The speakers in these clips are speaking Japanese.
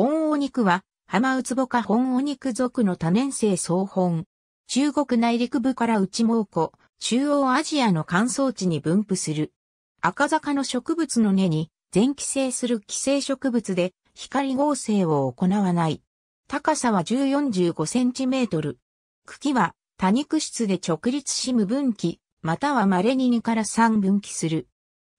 本お肉は、浜うつぼか本お肉族の多年生総本。中国内陸部から内蒙古、中央アジアの乾燥地に分布する。赤坂の植物の根に、全寄生する寄生植物で、光合成を行わない。高さは1045センチメートル。茎は多肉質で直立し無分岐、または稀に2から3分岐する。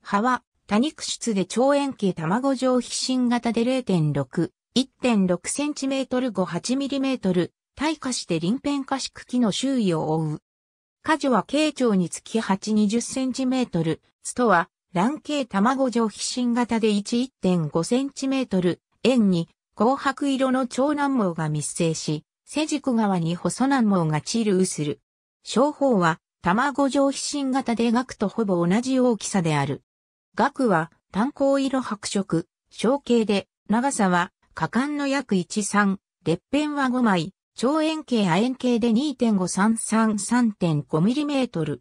葉は多肉質で超円形卵状皮疹型で0.6、1.6cm 後 8mm、耐化して臨辺化し茎の周囲を覆う。果樹は形状につき 820cm、ストは卵形卵状皮心型で 11.5cm、円に紅白色の長南毛が密生し、背軸側に細南毛が散るうする。小方は卵状皮心型で額とほぼ同じ大きさである。額は単鉱色白色、小径で長さは果間の約13、列片は5枚、長円形亜円形で 2.5333.5mm。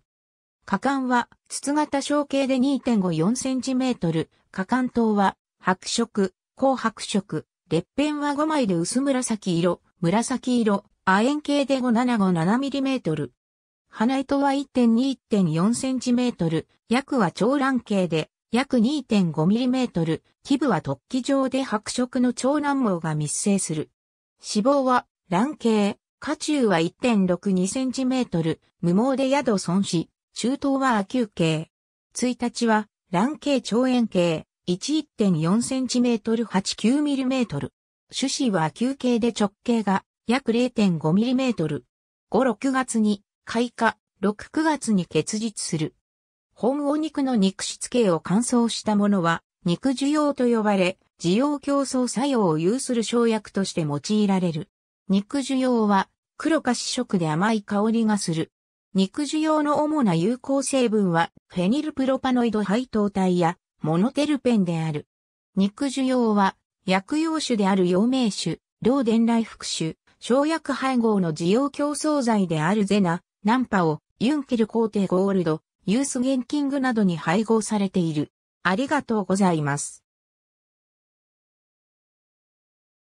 果間は筒型小径で 2.54cm、果間灯は白色、紅白色、列片は5枚で薄紫色、紫色、亜円形で 575mm 7。花糸は 1.2.4cm、約は長蘭形で約 2.5mm、基部は突起状で白色の長卵毛が密生する。脂肪は卵形、下中は 1.62cm、無毛で宿損し、中等は亜球形。1日は卵形長円形、1.4cm89mm。種子は亜球形で直径が約 0.5mm。5、6月に開花、6、9月に結実する。本お肉の肉質系を乾燥したものは、肉需要と呼ばれ、需要競争作用を有する生薬として用いられる。肉需要は、黒か紫色で甘い香りがする。肉需要の主な有効成分は、フェニルプロパノイド配糖体や、モノテルペンである。肉需要は、薬用種である陽明種、老伝来福種、生薬配合の需要競争剤であるゼナ、ナンパを、ユンケル皇帝ゴールド、ユースゲンキングなどに配合されている。ありがとうございます。